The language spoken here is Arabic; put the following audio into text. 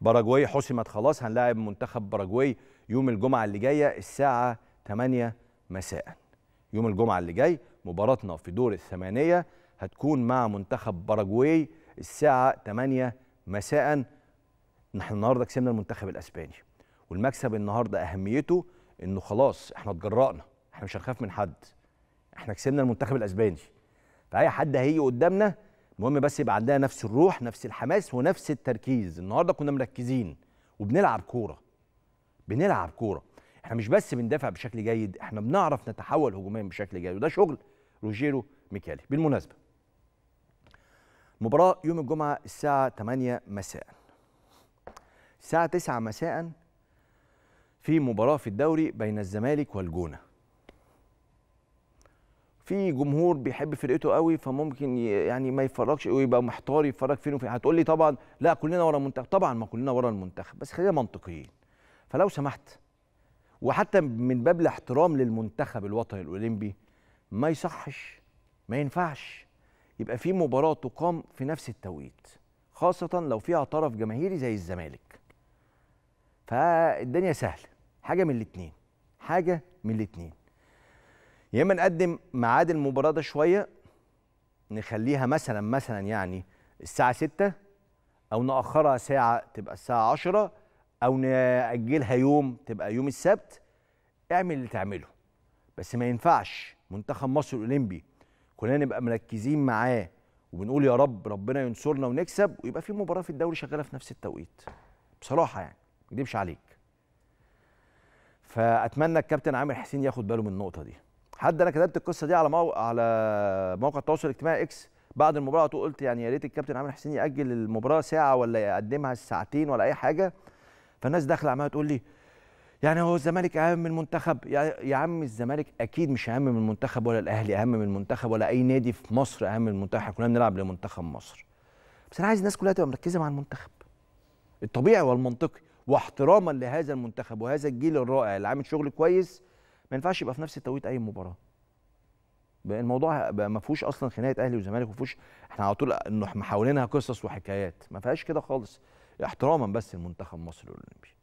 باراجواي حسمت خلاص هنلاعب منتخب باراجواي يوم الجمعه اللي جايه الساعه 8 مساء يوم الجمعه اللي جاي مباراتنا في دور الثمانيه هتكون مع منتخب باراجواي الساعه 8 مساء نحن النهارده كسبنا المنتخب الاسباني والمكسب النهارده اهميته انه خلاص احنا اتجرأنا احنا مش هنخاف من حد احنا كسبنا المنتخب الاسباني فاي حد هيجي قدامنا المهم بس يبقى عندنا نفس الروح نفس الحماس ونفس التركيز النهارده كنا مركزين وبنلعب كوره بنلعب كوره احنا مش بس بندافع بشكل جيد احنا بنعرف نتحول هجوميا بشكل جيد وده شغل روجيرو ميكالي بالمناسبه مباراة يوم الجمعة الساعة 8 مساء الساعة 9 مساء في مباراة في الدوري بين الزمالك والجونة في جمهور بيحب فرقته قوي فممكن يعني ما يفرجش ويبقى محتار يتفرج فين وفين هتقول لي طبعا لا كلنا ورا المنتخب طبعا ما كلنا ورا المنتخب بس خلينا منطقيين فلو سمحت وحتى من باب الاحترام للمنتخب الوطني الاولمبي ما يصحش ما ينفعش يبقى في مباراه تقام في نفس التوقيت خاصه لو فيها طرف جماهيري زي الزمالك فالدنيا سهله حاجه من الاثنين حاجه من الاثنين يا اما نقدم ميعاد المباراه ده شويه نخليها مثلا مثلا يعني الساعه 6 او ناخرها ساعه تبقى الساعه 10 او ناجلها يوم تبقى يوم السبت اعمل اللي تعمله بس ما ينفعش منتخب مصر الاولمبي كلنا نبقى مركزين معاه وبنقول يا رب ربنا ينصرنا ونكسب ويبقى في مباراه في الدوري شغاله في نفس التوقيت بصراحه يعني ما اكذبش عليك فاتمنى الكابتن عامر حسين ياخد باله من النقطه دي حد انا كتبت القصه دي على مو... على موقع التواصل الاجتماعي اكس بعد المباراه قلت يعني يا ريت الكابتن عامر حسين ياجل المباراه ساعه ولا يقدمها ساعتين ولا اي حاجه فالناس داخله عماله تقول لي يعني هو الزمالك اهم من المنتخب يا عم الزمالك اكيد مش اهم من المنتخب ولا الاهلي اهم من المنتخب ولا اي نادي في مصر اهم من المنتخب كلنا بنلعب لمنتخب مصر بس انا عايز الناس كلها تبقى مركزه مع المنتخب الطبيعي والمنطقي واحتراما لهذا المنتخب وهذا الجيل الرائع اللي عامل شغل كويس ما ينفعش يبقى في نفس التوقيت اي مباراه الموضوع ما فيهوش اصلا خناقه اهلي وزمالك ما احنا على طول محاولينها قصص وحكايات ما فيهاش كده خالص احتراما بس المنتخب المصري الاولمبي